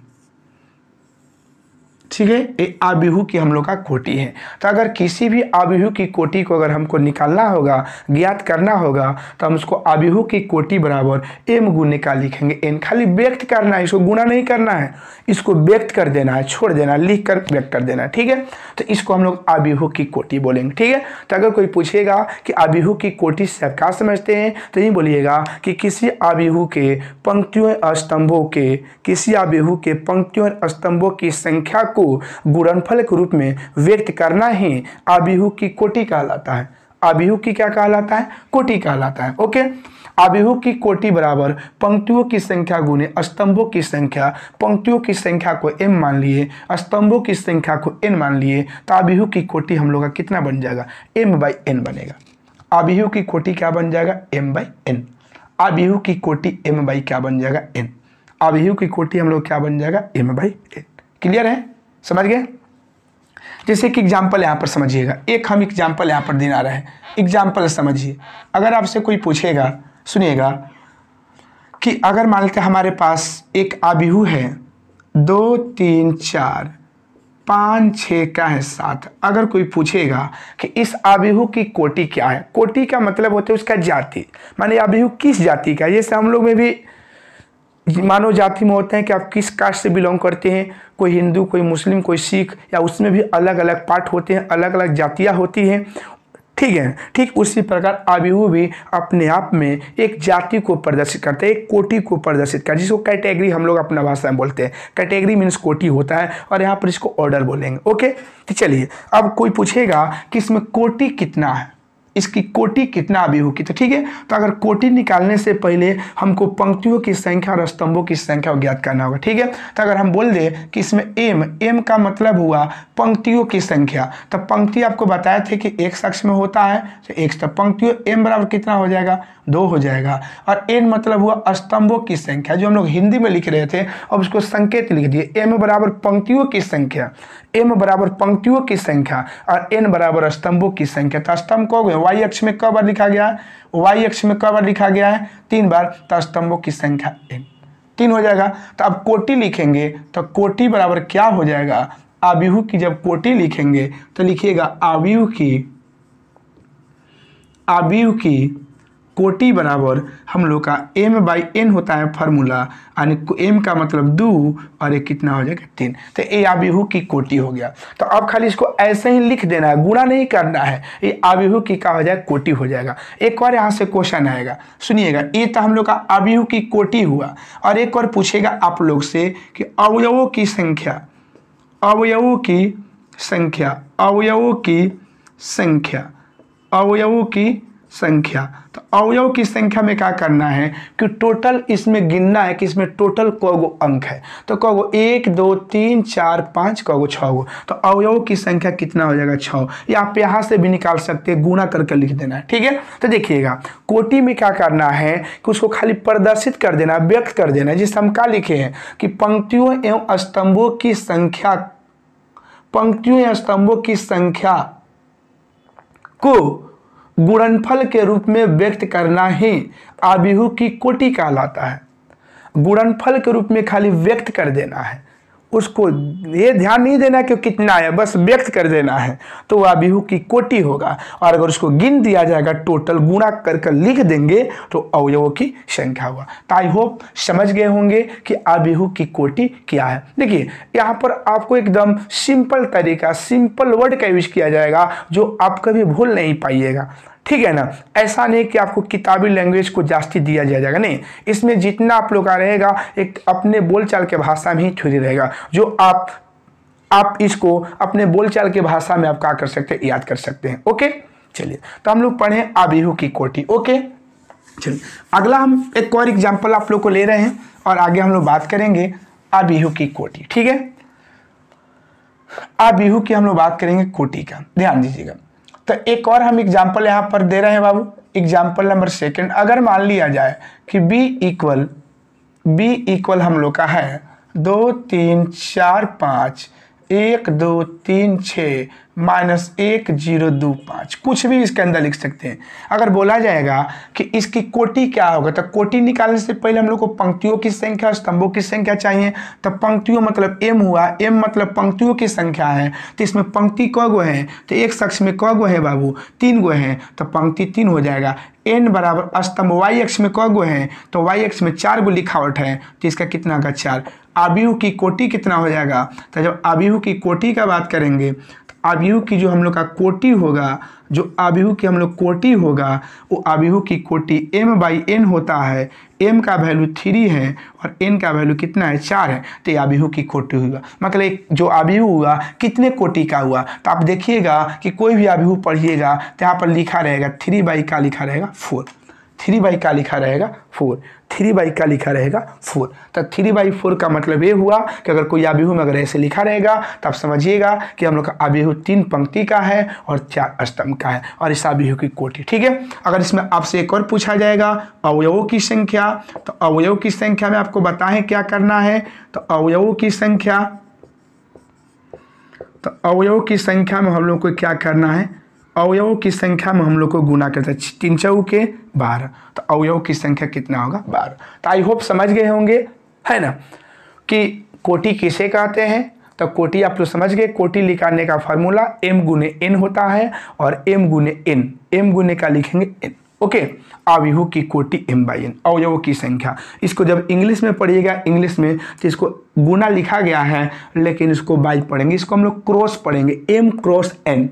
[SPEAKER 1] ठीक है ये आबिहू की हम लोग का कोटि है तो अगर किसी भी आबिहू की कोटि को अगर हमको निकालना होगा ज्ञात करना होगा तो हम उसको आबिहू की कोटि बराबर एम गुने का लिखेंगे एन खाली व्यक्त करना है इसको गुना नहीं करना है इसको व्यक्त कर देना है छोड़ देना लिख कर व्यक्त कर देना है ठीक है तो इसको हम लोग आबिहू की कोटि बोलेंगे ठीक है तो अगर कोई पूछेगा कि आबिहू की कोटि से क्या समझते हैं तो यही बोलिएगा कि किसी आबिहू के पंक्तियों स्तंभों के किसी आबिहू के पंक्तियों स्तंभों की संख्या को गुणनफल के रूप में व्यक्त करना ही अभिहू की कोटि कहलाता है अभिहू की क्या कहलाता है कोटि कहलाता है ओके अभिहू की कोटि बराबर पंक्तियों की संख्या गुने स्तंभों की संख्या पंक्तियों की संख्या को एम मान लिए स्तंभों की संख्या को एन मान लिए तो अभिहू की कोटि हम लोग का कितना बन जाएगा एम बाई एन बनेगा अभिहू की कोटि क्या बन जाएगा एम बाई एन अभिहू की कोटि एम बाई क्या बन जाएगा एन अभिहू की कोटि हम लोग क्या बन जाएगा एम बाई एन क्लियर है समझ गए जैसे एक एग्जाम्पल यहाँ पर समझिएगा एक हम एग्जाम्पल यहाँ पर दिन आ रहा है एग्जाम्पल समझिए अगर आपसे कोई पूछेगा सुनिएगा कि अगर मान लेते हमारे पास एक आबिहू है दो तीन चार पाँच छः का है सात अगर कोई पूछेगा कि इस आबिहू की कोटि क्या है कोटि का मतलब होता है उसका जाति माने आबिहू किस जाति का है जैसे हम लोग में भी मानव जाति में होते हैं कि आप किस कास्ट से बिलोंग करते हैं कोई हिंदू कोई मुस्लिम कोई सिख या उसमें भी अलग अलग पार्ट होते हैं अलग अलग जातियाँ होती हैं ठीक है ठीक उसी प्रकार आबिहू भी अपने आप में एक जाति को प्रदर्शित करते हैं एक कोटि को प्रदर्शित करते हैं जिसको कैटेगरी हम लोग अपना भाषा में बोलते हैं कैटेगरी मीन्स कोटि होता है और यहाँ पर इसको ऑर्डर बोलेंगे ओके तो चलिए अब कोई पूछेगा कि इसमें कोटि कितना है इसकी कोटि कितना भी होगी तो ठीक है तो अगर कोटि निकालने से पहले हमको पंक्तियों की संख्या और स्तंभों की संख्या ज्ञात करना होगा ठीक है तो अगर हम बोल दें कि इसमें एम एम का मतलब हुआ पंक्तियों की संख्या तो पंक्ति आपको बताया थे कि एक शख्स में होता है तो एक तो पंक्तियों एम बराबर कितना हो जाएगा दो हो जाएगा और एन मतलब हुआ स्तंभों की संख्या जो हम लोग हिंदी में लिख रहे थे अब उसको संकेत लिख दिए एम बराबर पंक्तियों की संख्या एम बराबर पंक्तियों की संख्या और एन बराबर स्तंभों की संख्या तो स्तंभ को वाई अक्ष में कब बार लिखा गया है वाई अक्ष में कब बार लिखा गया है तीन बार तो स्तंभों की संख्या एन तीन हो जाएगा तो अब कोटि लिखेंगे तो कोटि बराबर क्या हो जाएगा आव्यूह की जब कोटि लिखेंगे तो लिखिएगा आव्यूह की आव्यूह की कोटी बराबर हम लोग का एम बाई एन होता है फार्मूला यानी एम का मतलब दो और ये कितना हो जाएगा तीन तो ए आबिहू की कोटि हो गया तो अब खाली इसको ऐसे ही लिख देना है गुणा नहीं करना है ये आबिहू की का हो जाए कोटि हो जाएगा एक बार यहाँ से क्वेश्चन आएगा सुनिएगा ये तो हम लोग का आबिहू की कोटि हुआ और एक बार पूछेगा आप लोग से कि अवयवों की संख्या अवयवों की संख्या अवयवों की संख्या अवयवों की संख्या तो अवयव की संख्या में क्या करना है कि टोटल इसमें गिनना है कि इसमें टोटल कौगो अंक है तो कौगो एक दो तीन चार पाँच कौगो छो तो अवयव की संख्या कितना हो जाएगा छः या आप यहाँ से भी निकाल सकते हैं गुणा करके लिख देना है ठीक है तो देखिएगा कोटि में क्या करना है कि उसको खाली प्रदर्शित कर देना व्यक्त कर देना जिससे हम क्या लिखे हैं कि पंक्तियों एवं स्तंभों की संख्या पंक्तियों एवं स्तंभों की संख्या को गुणनफल के रूप में व्यक्त करना ही आबिहू की कोटि कहलाता है गुणनफल के रूप में खाली व्यक्त कर देना है उसको ये ध्यान नहीं देना कि कितना है बस व्यक्त कर देना है तो वह अभिहू की कोटि होगा और अगर उसको गिन दिया जाएगा टोटल गुणा कर कर लिख देंगे तो अवयवों की संख्या हुआ तो आई होप समझ गए होंगे कि अबिहू की कोटि क्या है देखिए यहाँ पर आपको एकदम सिंपल तरीका सिंपल वर्ड का यूज किया जाएगा जो आप कभी भूल नहीं पाइएगा ठीक है ना ऐसा नहीं कि आपको किताबी लैंग्वेज को जास्ती दिया जाएगा नहीं इसमें जितना आप लोग का रहेगा एक अपने बोलचाल के भाषा में ही छुरी रहेगा जो आप आप इसको अपने बोलचाल के भाषा में आप क्या कर सकते हैं याद कर सकते हैं ओके चलिए तो हम लोग पढ़ें आबिहू की कोटी ओके चलिए अगला हम एक और एग्जाम्पल आप लोग को ले रहे हैं और आगे हम लोग बात करेंगे आबिहू की कोटी ठीक है आबिहू की हम लोग बात करेंगे कोटी का ध्यान दीजिएगा तो एक और हम एग्जाम्पल यहाँ पर दे रहे हैं बाबू एग्जाम्पल नंबर सेकेंड अगर मान लिया जाए कि बी इक्वल बी इक्वल हम लोग का है दो तीन चार पाँच एक दो तीन छ माइनस एक जीरो दो पाँच कुछ भी इसके अंदर लिख सकते हैं अगर बोला जाएगा कि इसकी कोटि क्या होगा तो कोटि निकालने से पहले हम लोग को पंक्तियों की संख्या स्तंभों की संख्या चाहिए तो पंक्तियों मतलब एम हुआ एम मतलब पंक्तियों की संख्या है तो इसमें पंक्ति क गो है तो एक शख्स में क गो है बाबू तीन गो हैं तो पंक्ति तीन हो जाएगा एन बराबर स्तंभ वाई एक्स में क गो है तो वाई एक्स में चार गो लिखावट है तो इसका कितना का चार आबीहू की कोटि कितना हो जाएगा तो जब आबीहू की कोटि का बात करेंगे तो आबीहू की जो हम लोग का कोटि होगा जो आबीहू की हम लोग कोटि होगा वो आबीहू की कोटि m बाई एन होता है m का वैल्यू थ्री है और n का वैल्यू कितना है चार है तो ये आबीहू की कोटि हुआ मतलब जो आबीहू हुआ कितने कोटि का हुआ तो आप देखिएगा कि कोई भी आबीहू पढ़िएगा तो यहाँ पर लिखा रहेगा थ्री बाई का लिखा रहेगा फोर थ्री बाई का लिखा रहेगा फोर थ्री बाई का लिखा रहेगा फोर तो थ्री बाई फोर का मतलब ये हुआ कि अगर कोई आबेहू में अगर ऐसे लिखा रहेगा तो आप समझिएगा कि हम लोग का आबेहू तीन पंक्ति का है और चार स्तंभ का है और इस आबेहू की कोटि ठीक है अगर इसमें आपसे एक और पूछा जाएगा अवयवों की संख्या तो अवयव की संख्या में आपको बताएं क्या करना है तो अवयवों की संख्या तो अवयव की संख्या में हम लोग को क्या करना है अवयवों की संख्या में हम लोग को गुना करते है तीन चौ के बारह तो अवयव की संख्या कितना होगा बारह तो आई होप समझ गए होंगे है ना कि कोटि किसे कहते हैं तो कोटि आप लोग समझ गए कोटि लिखाने का फॉर्मूला एम गुने एन होता है और एम गुने एन एम गुने का लिखेंगे एन ओके आव्यूह की कोटि एम बाई एन अवयव की संख्या इसको जब इंग्लिश में पढ़िएगा इंग्लिश में तो इसको गुना लिखा गया है लेकिन इसको बाई पढ़ेंगे इसको हम लोग क्रॉस पढ़ेंगे एम क्रॉस एन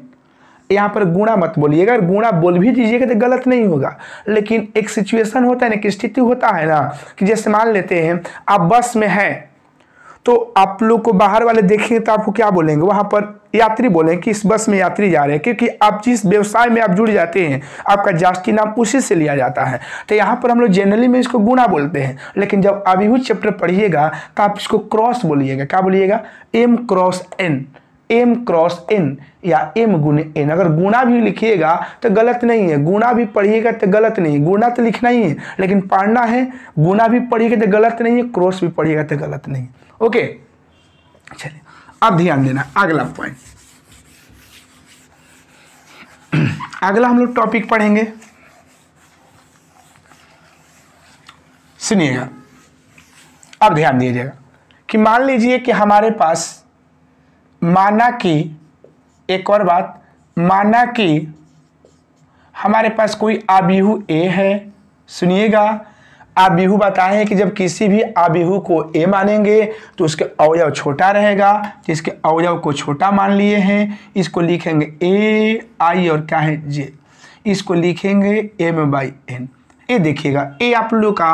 [SPEAKER 1] यहाँ पर गुणा मत बोलिएगा गुणा बोल भी दीजिएगा तो गलत नहीं होगा लेकिन एक सिचुएशन होता है ना कि स्थिति होता है ना कि जैसे मान लेते हैं आप बस में हैं तो आप लोग को बाहर वाले देखेंगे तो आपको क्या बोलेंगे वहाँ पर यात्री बोलेंगे कि इस बस में यात्री जा रहे हैं क्योंकि आप जिस व्यवसाय में आप जुड़ जाते हैं आपका जास्ती नाम उसी से लिया जाता है तो यहाँ पर हम लोग जनरली में इसको गुणा बोलते हैं लेकिन जब अभिभूत चैप्टर पढ़िएगा तो आप इसको क्रॉस बोलिएगा क्या बोलिएगा M cross N M cross N या एम गुने एन अगर गुणा भी लिखिएगा तो गलत नहीं है गुणा भी पढ़िएगा तो गलत नहीं गुणा तो लिखना ही है लेकिन पढ़ना है गुणा भी पढ़िएगा तो गलत नहीं है क्रॉस भी पढ़िएगा तो गलत नहीं ओके चलिए अब ध्यान देना अगला पॉइंट अगला हम लोग टॉपिक पढ़ेंगे सुनिएगा अब ध्यान दीजिएगा कि मान लीजिए कि हमारे पास माना कि एक और बात माना कि हमारे पास कोई आबिहू ए है सुनिएगा आबिहू हैं कि जब किसी भी आबिहू को ए मानेंगे तो उसके अवयव छोटा रहेगा जिसके अवयव को छोटा मान लिए हैं इसको लिखेंगे ए आई और क्या है जे इसको लिखेंगे एम बाई एन ये देखिएगा ये आप लोग का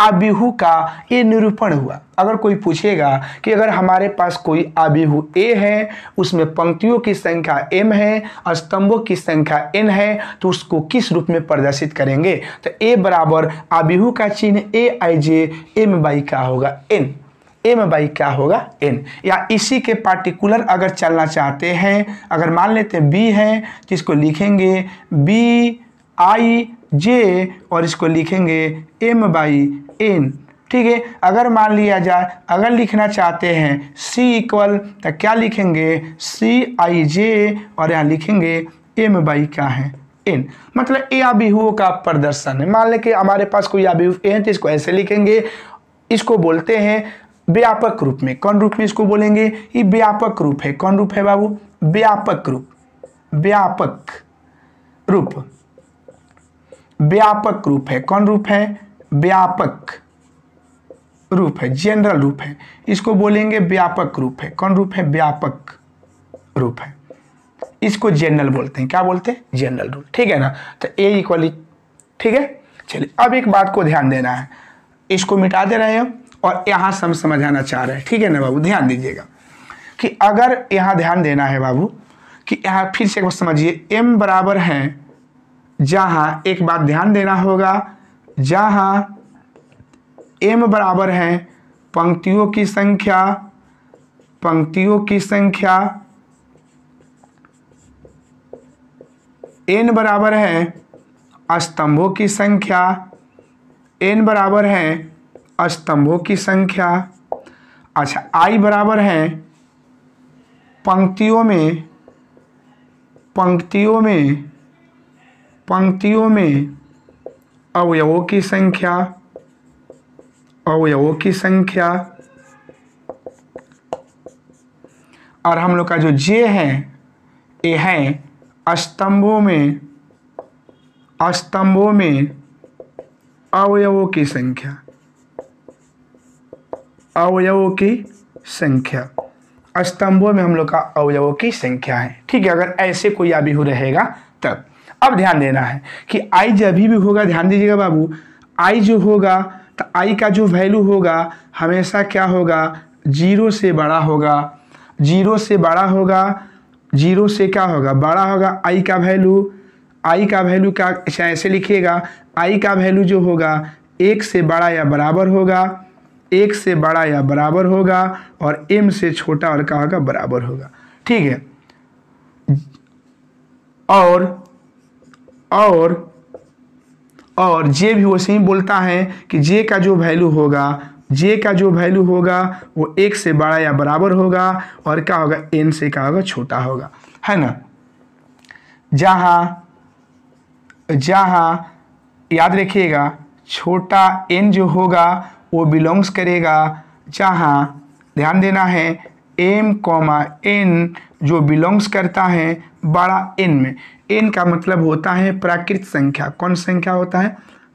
[SPEAKER 1] आबिहू का ये निरूपण हुआ अगर कोई पूछेगा कि अगर हमारे पास कोई आबिहू ए है उसमें पंक्तियों की संख्या एम है स्तंभों की संख्या एन है तो उसको किस रूप में प्रदर्शित करेंगे तो ए बराबर आबिहू का चिन्ह ए आई जे एम बाई का होगा एन एम बाई क्या होगा एन या इसी के पार्टिकुलर अगर चलना चाहते हैं अगर मान लेते हैं बी है तो इसको लिखेंगे बी आई जे और इसको लिखेंगे एम बाई एन ठीक है अगर मान लिया जाए अगर लिखना चाहते हैं C इक्वल तो क्या लिखेंगे सी आई जे और यहाँ लिखेंगे एम बाई क्या है एन मतलब ए अभिहुओं का प्रदर्शन है मान लें कि हमारे पास कोई अभिहूव ए है तो इसको ऐसे लिखेंगे इसको बोलते हैं व्यापक रूप में कौन रूप में इसको बोलेंगे ये व्यापक रूप है कौन रूप है बाबू व्यापक रूप व्यापक रूप व्यापक रूप है कौन रूप है व्यापक रूप है जनरल रूप है इसको बोलेंगे व्यापक रूप है कौन रूप है व्यापक रूप है इसको जनरल बोलते हैं क्या बोलते हैं जनरल रूप ठीक है ना तो ए इक्वली ठीक है चलिए अब एक बात को ध्यान देना है इसको मिटा दे रहे हैं और यहां सम समझाना चाह रहे हैं ठीक है ना बाबू ध्यान दीजिएगा कि अगर यहाँ ध्यान देना है बाबू कि यहाँ फिर से एक बार समझिए एम बराबर है जहां एक बात ध्यान देना होगा जहां एम बराबर है पंक्तियों की संख्या पंक्तियों की संख्या एन बराबर है स्तंभों की संख्या एन बराबर है स्तंभों की संख्या अच्छा आई बराबर है पंक्तियों में पंक्तियों में पंक्तियों में अवयवों की संख्या अवयवों की संख्या और हम लोग का जो जे है ये है स्तंभों में स्तंभों में अवयवों की संख्या अवयवों की संख्या स्तंभों में हम लोग का अवयवों की संख्या है ठीक है अगर ऐसे कोई हो रहेगा तब अब ध्यान देना है कि आई जब भी होगा ध्यान दीजिएगा बाबू आई जो होगा तो आई का जो वैल्यू होगा हमेशा क्या होगा जीरो से बड़ा होगा जीरो से बड़ा होगा जीरो से क्या होगा बड़ा होगा आई का वैल्यू आई का वैल्यू का ऐसे लिखिएगा आई का वैल्यू जो होगा एक से बड़ा या बराबर होगा एक से बड़ा या बराबर होगा और एम से छोटा और क्या होगा बराबर होगा ठीक है और और और जे भी वैसे ही बोलता है कि जे का जो वैल्यू होगा जे का जो वैल्यू होगा वो एक से बड़ा या बराबर होगा और क्या होगा एन से क्या होगा छोटा होगा है ना जहां जहा याद रखिएगा छोटा एन जो होगा वो बिलोंग्स करेगा जहां ध्यान देना है एम कॉमा एन जो बिलोंग्स करता है बड़ा एन में एन का मतलब होता है प्राकृत संख्या कौन संख्या होता है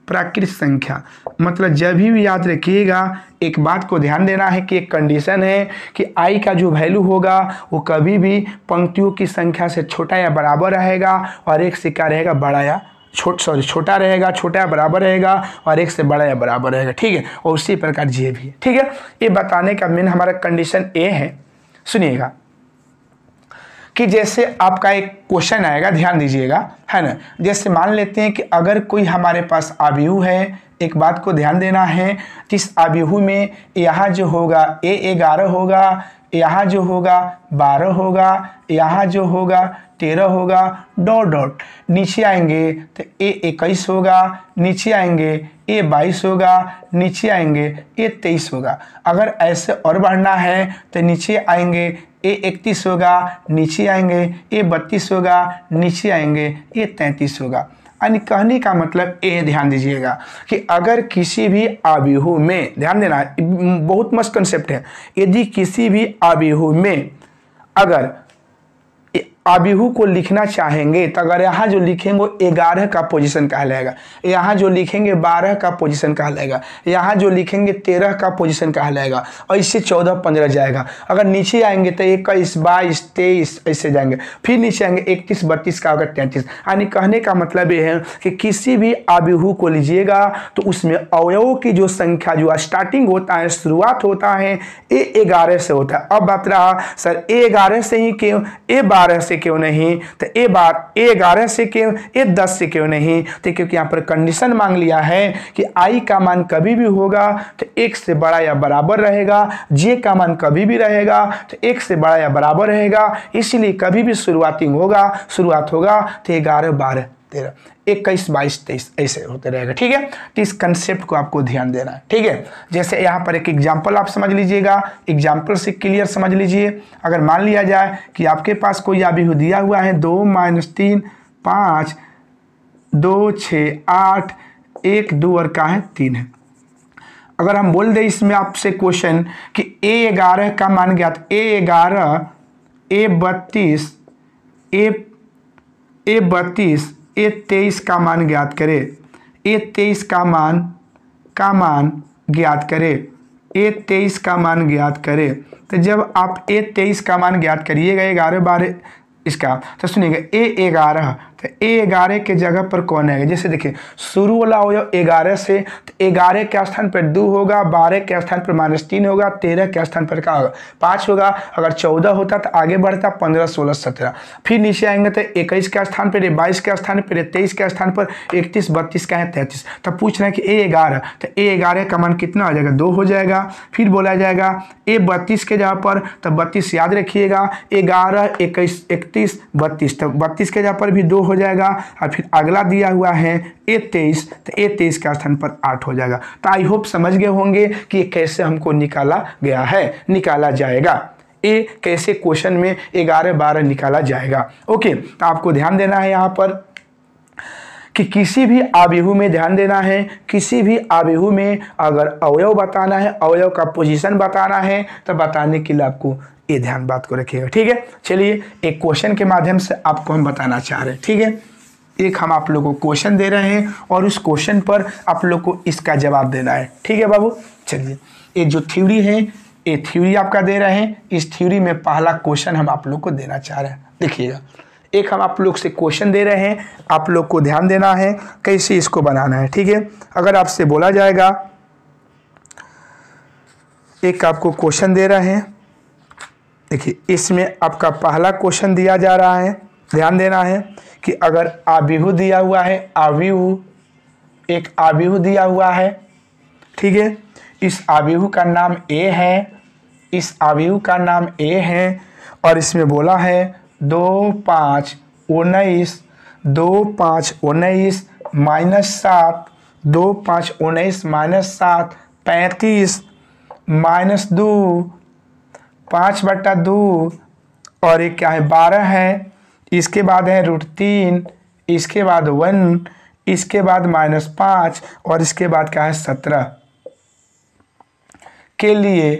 [SPEAKER 1] प्राकृत संख्या मतलब जब भी याद रखिएगा एक बात को ध्यान देना है कि एक कंडीशन है कि आई का जो वैल्यू होगा वो कभी भी पंक्तियों की संख्या से छोटा या बराबर रहेगा और एक से क्या रहेगा बड़ा या छोट सॉरी छोटा रहेगा छोटा या बराबर रहेगा और एक से बड़ा या बराबर रहेगा ठीक है और उसी प्रकार जे भी है ठीक है ये बताने का मेन हमारा कंडीशन ए है सुनिएगा कि जैसे आपका एक क्वेश्चन आएगा ध्यान दीजिएगा है ना जैसे मान लेते हैं कि अगर कोई हमारे पास आव्यूह है एक बात को ध्यान देना है जिस इस में यहाँ जो होगा ए ग्यारह होगा यहाँ जो होगा बारह होगा यहाँ जो होगा तेरह होगा डॉट डॉट नीचे आएंगे तो ए इक्कीस होगा नीचे आएंगे ए बाईस होगा नीचे आएंगे ए तेईस होगा अगर ऐसे और बढ़ना है तो नीचे आएंगे ए इकतीस होगा नीचे आएंगे ए बत्तीस होगा नीचे आएंगे ए तैंतीस होगा यानी कहने का मतलब ये ध्यान दीजिएगा कि अगर किसी भी आव्यूह में ध्यान देना बहुत मस्त कंसेप्ट है यदि किसी भी आव्यूह में अगर अबिहू को लिखना चाहेंगे तो अगर यहाँ जो लिखेंगे वो ग्यारह का पोजीशन कहलाएगा यहाँ जो लिखेंगे बारह का पोजीशन कहलाएगा यहाँ जो लिखेंगे तेरह का पोजीशन कहलाएगा और इससे चौदह पंद्रह जाएगा अगर नीचे आएंगे तो इक्कीस बाईस तेईस ऐसे जाएंगे फिर नीचे आएंगे इकतीस बत्तीस का अगर तैंतीस यानी कहने का मतलब ये है कि किसी भी अबिहू को लीजिएगा तो उसमें अवयव की जो संख्या जो स्टार्टिंग होता है शुरुआत होता है ए ग्यारह से होता है अब बात रहा सर ए ग्यारह से ही क्यों ए बारह से से क्यों नहीं तो ए बार ए ग्यारह से क्यों ए दस से क्यों नहीं तो क्योंकि यहाँ पर कंडीशन मांग लिया है कि आई का मान कभी भी होगा तो एक से बड़ा या बराबर रहेगा जे का मान कभी भी रहेगा तो एक से बड़ा या बराबर रहेगा इसीलिए कभी भी शुरुआती होगा शुरुआत होगा तो ग्यारह बारह तेरह इक्कीस बाईस तेईस ऐसे होते रहेगा ठीक है तो इस कंसेप्ट को आपको ध्यान देना है ठीक है जैसे यहाँ पर एक एग्जाम्पल आप समझ लीजिएगा एग्जाम्पल से क्लियर समझ लीजिए अगर मान लिया जाए कि आपके पास कोई अभी हो दिया हुआ है दो माइनस तीन पाँच दो छः आठ एक दो और का है तीन है अगर हम बोल दें इसमें आपसे क्वेश्चन कि ए ग्यारह का मान गया ए ग्यारह ए बत्तीस ए ए बत्तीस ए तेईस का मान ज्ञात करें ए तेईस का मान का मान ज्ञात करें ए तेईस का मान ज्ञात करें तो जब आप ए तेईस का मान ज्ञात करिएगा ग्यारह बारह इसका तो सुनिएगा ए ग्यारह तो ए ग्यारह के जगह पर कौन आएगा जैसे देखिए शुरू वाला हो जाओ ग्यारह से तो ग्यारह के स्थान पर दो होगा बारह के स्थान पर माइनस तीन होगा तेरह के स्थान पर क्या होगा पाँच होगा अगर चौदह होता तो आगे बढ़ता पंद्रह सोलह सत्रह फिर नीचे आएंगे तो इक्कीस के स्थान पर बाईस के स्थान पर तेईस के स्थान पर इकतीस बत्तीस का है तैंतीस तो पूछ रहे हैं कि ए ग्यारह तो ए ग्यारह का मान कितना हो जाएगा दो हो जाएगा फिर बोला जाएगा ए बत्तीस के जगह पर तो बत्तीस याद रखिएगा ग्यारह इक्कीस इकतीस बत्तीस तो बत्तीस के जगह पर भी दो हो हो जाएगा और फिर अगला दिया हुआ है ए तेईस तो ए तेईस के स्थान पर आठ हो जाएगा तो आई होप समझ गए होंगे कि कैसे हमको निकाला गया है निकाला जाएगा ए कैसे क्वेश्चन में ग्यारह बारह निकाला जाएगा ओके तो आपको ध्यान देना है यहाँ पर कि किसी भी आवेहू में ध्यान देना है किसी भी आवेहू में अगर अवयव बताना है अवयव का पोजीशन बताना है तो बताने के लिए आपको ये ध्यान बात को रखिएगा ठीक है चलिए एक क्वेश्चन के माध्यम से आपको हम बताना चाह रहे हैं ठीक है एक हम आप लोगों को क्वेश्चन दे रहे हैं और उस क्वेश्चन पर आप लोग को इसका जवाब देना है ठीक है बाबू चलिए ये जो थ्योरी है ये थ्योरी आपका दे रहे हैं इस थ्योरी में पहला क्वेश्चन हम आप लोग को देना चाह रहे हैं देखिएगा एक हम आप लोग से क्वेश्चन दे रहे हैं आप लोग को ध्यान देना है कैसे इसको बनाना है ठीक है अगर आपसे बोला जाएगा एक आपको क्वेश्चन दे रहे हैं देखिए इसमें आपका पहला क्वेश्चन दिया जा रहा है ध्यान देना है कि अगर आबिहु दिया हुआ है आबिहु एक आबिहु दिया हुआ है ठीक है इस आबिहु का नाम ए है इस आबिहु का नाम ए है और इसमें बोला है दो पाँच उन्नीस दो पाँच उन्नीस माइनस सात दो पाँच उन्नीस माइनस सात पैंतीस माइनस दो पाँच बट्टा दो और एक क्या है बारह है इसके बाद है रूट तीन इसके बाद वन इसके बाद माइनस पाँच और इसके बाद क्या है सत्रह के लिए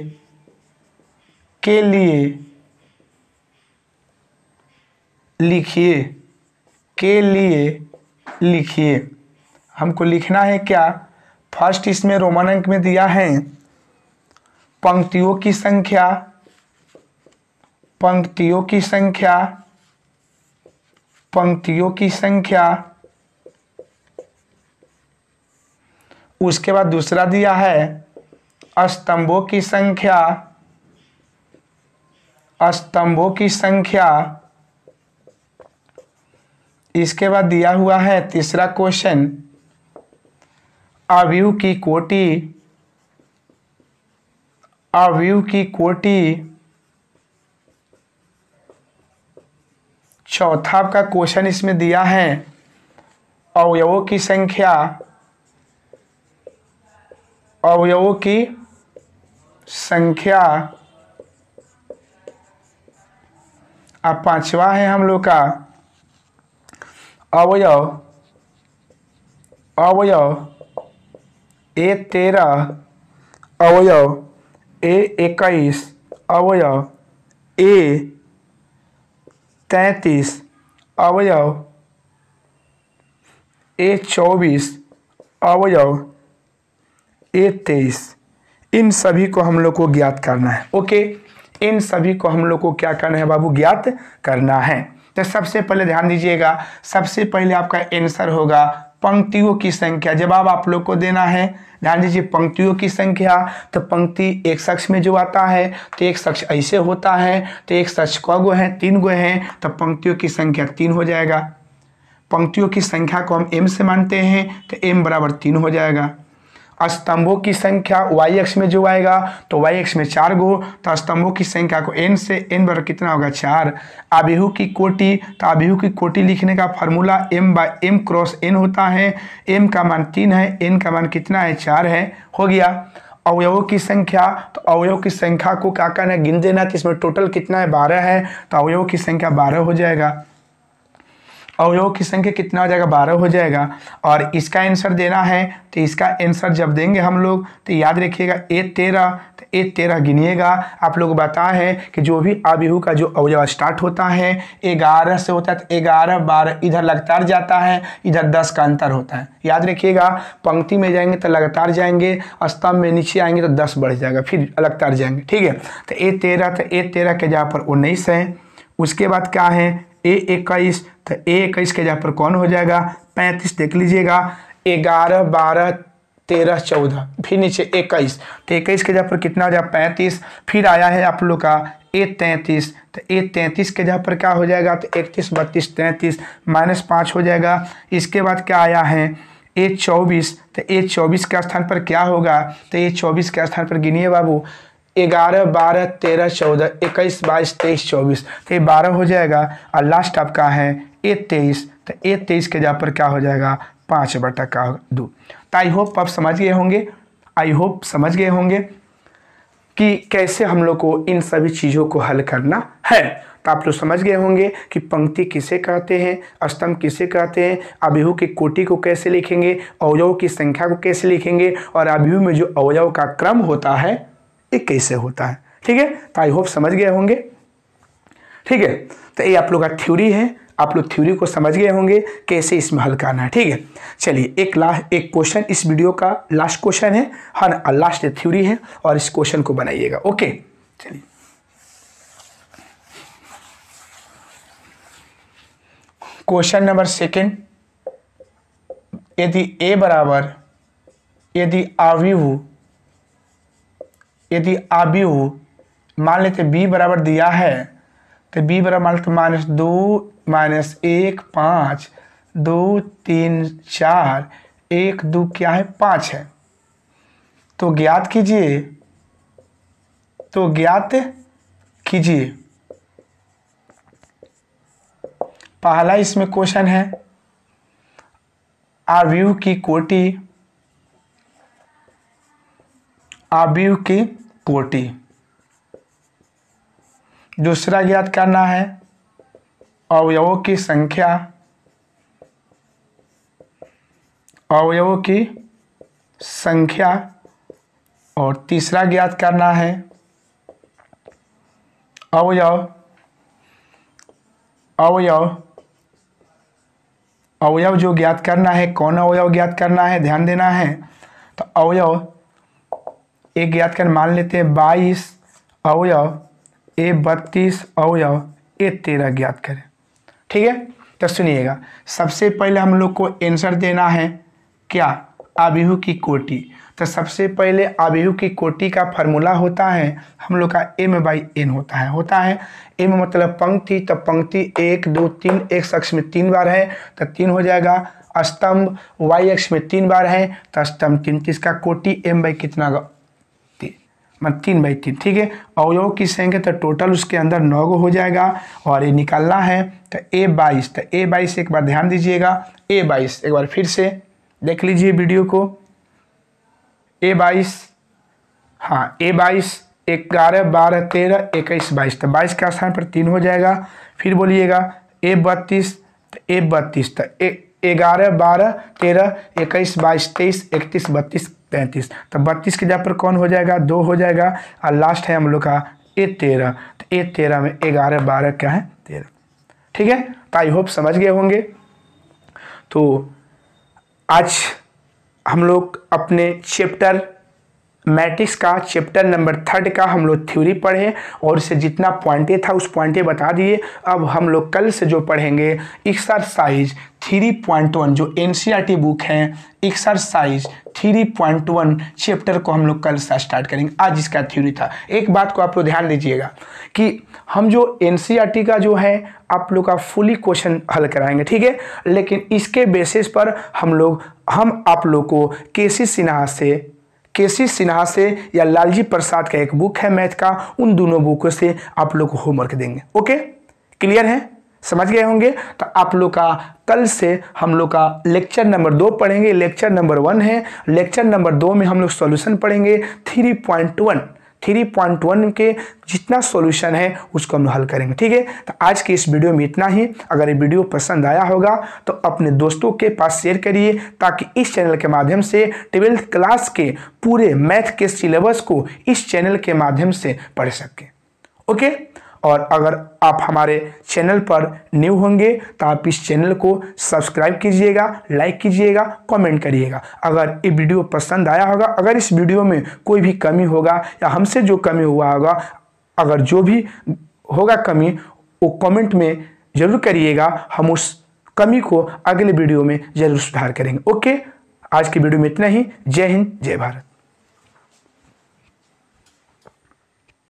[SPEAKER 1] के लिए लिखिए के लिए लिखिए हमको लिखना है क्या फर्स्ट इसमें रोमन अंक में दिया है पंक्तियों की संख्या पंक्तियों की संख्या पंक्तियों की संख्या उसके बाद दूसरा दिया है स्तंभों की संख्या स्तंभों की संख्या इसके बाद दिया हुआ है तीसरा क्वेश्चन अवयु की कोटि अवयु की कोटि चौथा आपका क्वेश्चन इसमें दिया है अवयवों की संख्या अवयवों की संख्या अब पांचवा है हम लोग का अवयव अवयव ए तेरह अवयव ए इक्कीस अवयव ए तैतीस अवयव ए चौबीस अवयव ए तेईस इन सभी को हम लोग को ज्ञात करना है ओके इन सभी को हम लोग को क्या करना है बाबू ज्ञात करना है तो सबसे पहले ध्यान दीजिएगा सबसे पहले आपका आंसर होगा पंक्तियों की संख्या जवाब आप लोग को देना है ध्यान दीजिए पंक्तियों की संख्या तो पंक्ति एक शख्स में जो आता है तो एक शख्स ऐसे होता है तो एक शख्स क गो है तीन गो हैं तो पंक्तियों की संख्या तीन हो जाएगा पंक्तियों की संख्या को हम एम से मानते हैं तो एम बराबर तीन हो जाएगा स्तंभों की संख्या वाई एक्स में जो आएगा तो वाई एक्स में चार गो तो स्तंभों की संख्या को एन से एन बराबर कितना होगा चार आबेहू की कोटि तो आबेहू की कोटि लिखने का formula M by M cross N होता है एम का मान तीन है एन का मान कितना है चार है हो गया अवयवों की संख्या तो अवयव की संख्या को क्या करना है गिन देना तो इसमें टोटल कितना है बारह है तो अवयवों की संख्या बारह हो जाएगा अवयव की संख्या कितना हो जाएगा बारह हो जाएगा और इसका आंसर देना है तो इसका आंसर जब देंगे हम लोग तो याद रखिएगा ए तेरह तो ए तेरह गिनिएगा आप लोग बता है कि जो भी अव्यू का जो अवयव स्टार्ट होता है ग्यारह से होता है तो ग्यारह बारह इधर लगातार जाता है इधर दस का अंतर होता है याद रखिएगा पंक्ति में जाएंगे तो लगातार जाएंगे स्तंभ में नीचे आएंगे तो दस बढ़ जाएगा फिर लगातार जाएंगे ठीक है तो ए तेरह तो ए तेरह के जहाँ पर उन्नीस है उसके बाद क्या है ए इक्कीस तो ए इक्कीस के जहाँ पर कौन हो जाएगा पैंतीस देख लीजिएगा ग्यारह बारह तेरह चौदह फिर नीचे इक्कीस तो इक्कीस के जहाँ पर कितना हो जाएगा पैंतीस फिर आया है आप लोग का ए तैंतीस तो ए तैंतीस के जहाँ पर क्या हो जाएगा तो इकतीस बत्तीस तैंतीस माइनस पाँच हो जाएगा इसके बाद क्या आया है ए चौबीस तो ए चौबीस के स्थान पर क्या होगा तो ए चौबीस के स्थान पर गिनिए बाबू ग्यारह बारह तेरह चौदह इक्कीस बाईस तेईस चौबीस तो ये बारह हो जाएगा और लास्ट आपका है ए तेईस तो ए तेईस के जहाँ पर क्या हो जाएगा पाँच बटा का दो तो आई होप आप समझ गए होंगे आई होप समझ गए होंगे कि कैसे हम लोग को इन सभी चीज़ों को हल करना है तो आप लोग समझ गए होंगे कि पंक्ति किसे कहते हैं स्तंभ किसे कहते हैं अभिहु की कोटि को कैसे लिखेंगे अवयव की संख्या को कैसे लिखेंगे और अभिहु में जो अवयव का क्रम होता है ये कैसे होता है ठीक है तो आई होप समझ गए होंगे ठीक है तो ये आप लोग का थ्योरी है आप लोग थ्योरी को समझ गए होंगे कैसे इसमें हल करना है ठीक है चलिए एक लास्ट एक क्वेश्चन इस वीडियो का लास्ट क्वेश्चन है हर लास्ट थ्योरी है और इस क्वेश्चन को बनाइएगा ओके चलिए क्वेश्चन नंबर सेकंड यदि ए बराबर यदि आव्यूह यदि आव्यूह मान लेते बी बराबर दिया है तो बी बराबर तो माइनस दो माइनस एक पाँच दो तीन चार एक दो क्या है पाँच है तो ज्ञात कीजिए तो ज्ञात कीजिए पहला इसमें क्वेश्चन है आव्यू की कोटि आव्यू की कोटि दूसरा ज्ञात करना है अवयवों की संख्या अवयवों की संख्या और तीसरा ज्ञात करना है अवयव अवयव अवयव जो ज्ञात करना है कौन अवयव ज्ञात करना है ध्यान देना है तो अवयव एक ज्ञात कर मान लेते हैं बाईस अवयव ए बत्तीस और ए तेरह ज्ञात करें ठीक है तो सुनिएगा सबसे पहले हम लोग को एंसर देना है क्या आबिहू की कोटि तो सबसे पहले आबिहू की कोटि का फार्मूला होता है हम लोग का एम बाई एन होता है होता है एम मतलब पंक्ति तो पंक्ति एक दो तीन एक अक्ष में तीन बार है तो तीन हो जाएगा स्तंभ वाई एक्स में तीन बार है तो स्तंभ तीन तीस का कोटि एम बाई कितना मतलब तीन बाई तीन ठीक है अवयव की संख्या तो टोटल उसके अंदर नौ गो हो जाएगा और ये निकालना है तो ए बाईस तो ए बाईस एक बार ध्यान दीजिएगा ए बाईस एक बार फिर से देख लीजिए वीडियो को ए बाईस हाँ ए बाईस ग्यारह बारह तेरह इक्कीस बाईस तो बाईस के स्थान पर तीन हो जाएगा फिर बोलिएगा ए तो बत्तीस तो ए बत्तीस तो ग्यारह बारह तेरह इक्कीस बाईस तेईस इकतीस बत्तीस पैंतीस तो बत्तीस के जगह पर कौन हो जाएगा दो हो जाएगा और लास्ट है हम लोग का ए तेरह तो ए तेरह में ग्यारह बारह क्या है तेरह ठीक है तो आई होप समझ गए होंगे तो आज हम लोग अपने चैप्टर मैट्रिक्स का चैप्टर नंबर थर्ड का हम लोग थ्योरी पढ़े और उसे जितना पॉइंटे था उस पॉइंटे बता दिए अब हम लोग कल से जो पढ़ेंगे एक्सरसाइज थ्री पॉइंट वन जो एन बुक e है exercise three point one chapter को हम लोग कल से स्टार्ट करेंगे आज इसका थ्योरी था एक बात को आप लोग ध्यान दीजिएगा कि हम जो एन e का जो है आप लोग का फुली क्वेश्चन हल कराएंगे ठीक है लेकिन इसके बेसिस पर हम लोग हम आप लोग को के सी सिन्हा से के सी सिन्हा से या लालजी प्रसाद का एक बुक है मैथ का उन दोनों बुकों से आप लोग को होमवर्क देंगे ओके क्लियर है समझ गए होंगे तो आप लोग का कल से हम लोग का लेक्चर नंबर दो पढ़ेंगे लेक्चर नंबर वन है लेक्चर नंबर दो में हम लोग सॉल्यूशन पढ़ेंगे three point one three point one के जितना सॉल्यूशन है उसको हम हल करेंगे ठीक है तो आज के इस वीडियो में इतना ही अगर ये वीडियो पसंद आया होगा तो अपने दोस्तों के पास शेयर करिए ताकि इस चैनल के माध्यम से ट्वेल्थ क्लास के पूरे मैथ के सिलेबस को इस चैनल के माध्यम से पढ़ सकें ओके और अगर आप हमारे चैनल पर न्यू होंगे तो आप इस चैनल को सब्सक्राइब कीजिएगा लाइक कीजिएगा कमेंट करिएगा अगर ये वीडियो पसंद आया होगा अगर इस वीडियो में कोई भी कमी होगा या हमसे जो कमी हुआ होगा अगर जो भी होगा कमी वो कमेंट में ज़रूर करिएगा हम उस कमी को अगले वीडियो में ज़रूर सुधार करेंगे ओके आज की वीडियो में इतना ही जय हिंद जय भारत